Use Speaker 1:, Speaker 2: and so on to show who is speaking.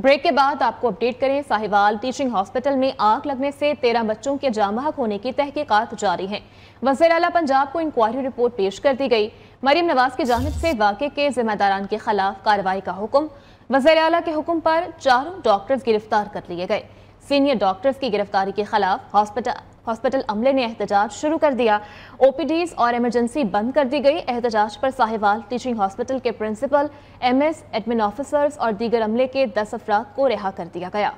Speaker 1: break के बाद आपको अपडेट करें साहिवाल टीचिंग हॉस्पिटल में आग लगने से तेरह बच्चों के जामहक होने की तहकीकात जारी है वजीर अला पंजाब को इंक्वायरी रिपोर्ट पेश कर दी गई मरीम नवाज की जानब से वाक़े के जिम्मेदारान के खिलाफ कार्रवाई का हुक्म वजीर अला के हुक्म पर चारों डॉक्टर्स गिरफ्तार कर लिए गए सीनियर डॉक्टर्स की गिरफ्तारी के खिलाफ हॉस्पिटल हॉस्पिटल अमले ने एहतजाज शुरू कर दिया ओपीडीज और इमरजेंसी बंद कर दी गई एहतजाज पर साहिवाल टीचिंग हॉस्पिटल के प्रिंसिपल एमएस एडमिन ऑफिसर्स और दीगर अमले के दस अफराद को रिहा कर दिया गया